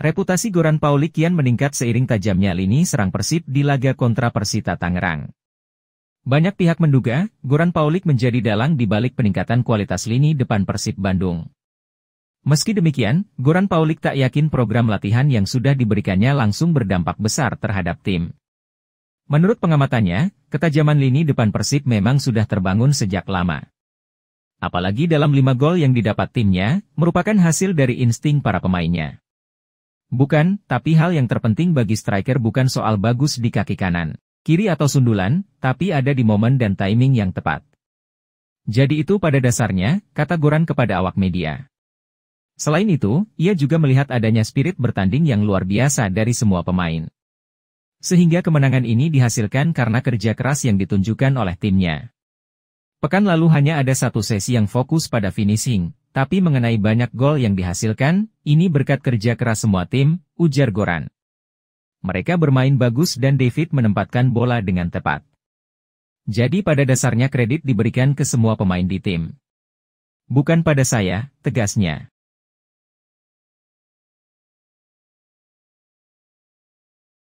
Reputasi Goran Pauli kian meningkat seiring tajamnya lini serang Persib di laga kontra Persita Tangerang. Banyak pihak menduga, Goran Paulik menjadi dalang di balik peningkatan kualitas lini depan Persib Bandung. Meski demikian, Goran Paulik tak yakin program latihan yang sudah diberikannya langsung berdampak besar terhadap tim. Menurut pengamatannya, ketajaman lini depan Persib memang sudah terbangun sejak lama. Apalagi dalam lima gol yang didapat timnya, merupakan hasil dari insting para pemainnya. Bukan, tapi hal yang terpenting bagi striker bukan soal bagus di kaki kanan, kiri atau sundulan, tapi ada di momen dan timing yang tepat. Jadi itu pada dasarnya, kata Goran kepada awak media. Selain itu, ia juga melihat adanya spirit bertanding yang luar biasa dari semua pemain. Sehingga kemenangan ini dihasilkan karena kerja keras yang ditunjukkan oleh timnya. Pekan lalu hanya ada satu sesi yang fokus pada finishing, tapi mengenai banyak gol yang dihasilkan, ini berkat kerja keras semua tim, ujar Goran. Mereka bermain bagus dan David menempatkan bola dengan tepat. Jadi pada dasarnya kredit diberikan ke semua pemain di tim. Bukan pada saya, tegasnya.